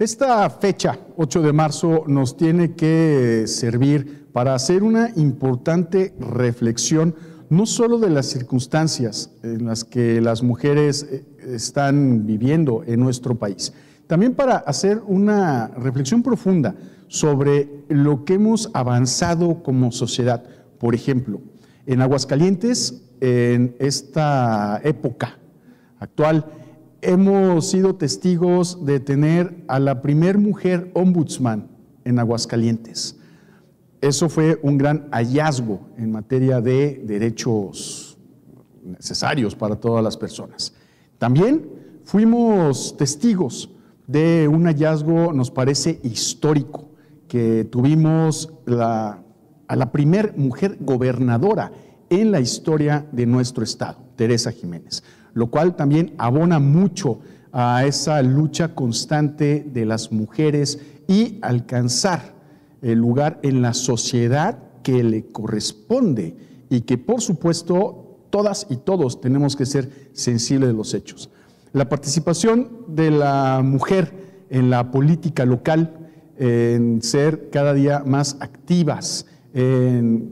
Esta fecha, 8 de marzo, nos tiene que servir para hacer una importante reflexión, no solo de las circunstancias en las que las mujeres eh, están viviendo en nuestro país, también para hacer una reflexión profunda sobre lo que hemos avanzado como sociedad. Por ejemplo, en Aguascalientes, en esta época actual, hemos sido testigos de tener a la primer mujer ombudsman en Aguascalientes. Eso fue un gran hallazgo en materia de derechos necesarios para todas las personas. También fuimos testigos de un hallazgo, nos parece histórico, que tuvimos la, a la primer mujer gobernadora en la historia de nuestro Estado, Teresa Jiménez, lo cual también abona mucho a esa lucha constante de las mujeres y alcanzar el lugar en la sociedad que le corresponde y que por supuesto todas y todos tenemos que ser sensibles de los hechos. La participación de la mujer en la política local, en ser cada día más activas,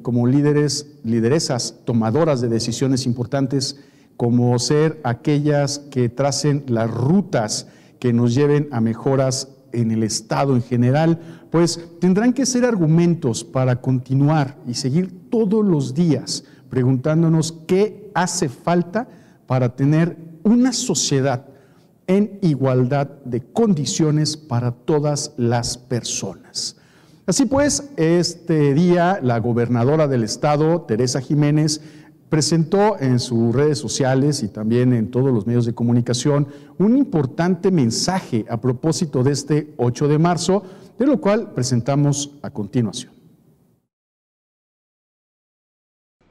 como líderes, lideresas tomadoras de decisiones importantes, como ser aquellas que tracen las rutas que nos lleven a mejoras en el Estado en general, pues tendrán que ser argumentos para continuar y seguir todos los días preguntándonos qué hace falta para tener una sociedad en igualdad de condiciones para todas las personas. Así pues, este día la gobernadora del estado, Teresa Jiménez, presentó en sus redes sociales y también en todos los medios de comunicación un importante mensaje a propósito de este 8 de marzo, de lo cual presentamos a continuación.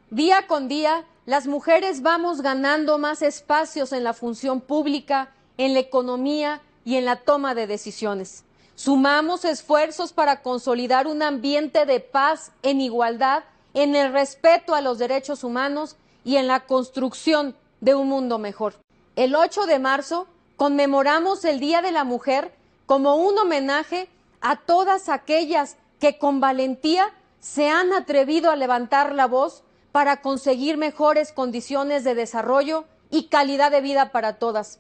Día con día, las mujeres vamos ganando más espacios en la función pública, en la economía y en la toma de decisiones. Sumamos esfuerzos para consolidar un ambiente de paz en igualdad, en el respeto a los derechos humanos y en la construcción de un mundo mejor. El 8 de marzo conmemoramos el Día de la Mujer como un homenaje a todas aquellas que con valentía se han atrevido a levantar la voz para conseguir mejores condiciones de desarrollo y calidad de vida para todas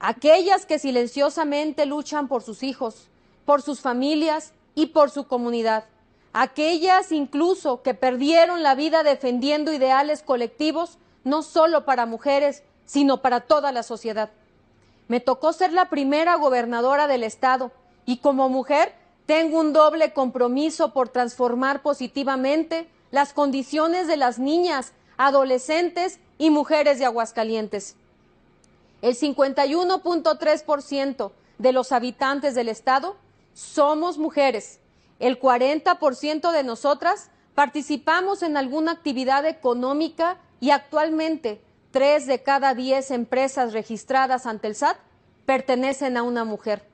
aquellas que silenciosamente luchan por sus hijos, por sus familias y por su comunidad, aquellas incluso que perdieron la vida defendiendo ideales colectivos, no solo para mujeres, sino para toda la sociedad. Me tocó ser la primera gobernadora del Estado y como mujer tengo un doble compromiso por transformar positivamente las condiciones de las niñas, adolescentes y mujeres de Aguascalientes. El 51.3% de los habitantes del Estado somos mujeres. El 40% de nosotras participamos en alguna actividad económica y actualmente tres de cada diez empresas registradas ante el SAT pertenecen a una mujer.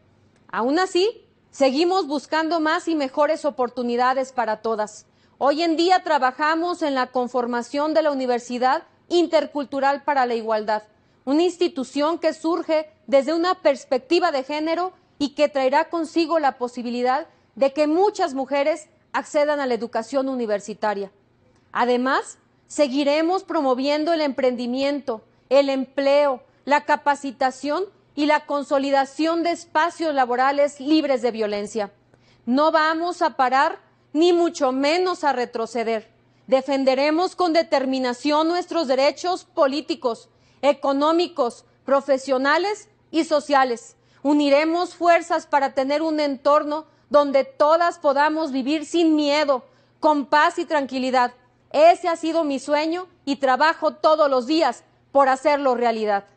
Aún así, seguimos buscando más y mejores oportunidades para todas. Hoy en día trabajamos en la conformación de la Universidad Intercultural para la Igualdad una institución que surge desde una perspectiva de género y que traerá consigo la posibilidad de que muchas mujeres accedan a la educación universitaria. Además, seguiremos promoviendo el emprendimiento, el empleo, la capacitación y la consolidación de espacios laborales libres de violencia. No vamos a parar ni mucho menos a retroceder. Defenderemos con determinación nuestros derechos políticos, económicos, profesionales y sociales. Uniremos fuerzas para tener un entorno donde todas podamos vivir sin miedo, con paz y tranquilidad. Ese ha sido mi sueño y trabajo todos los días por hacerlo realidad.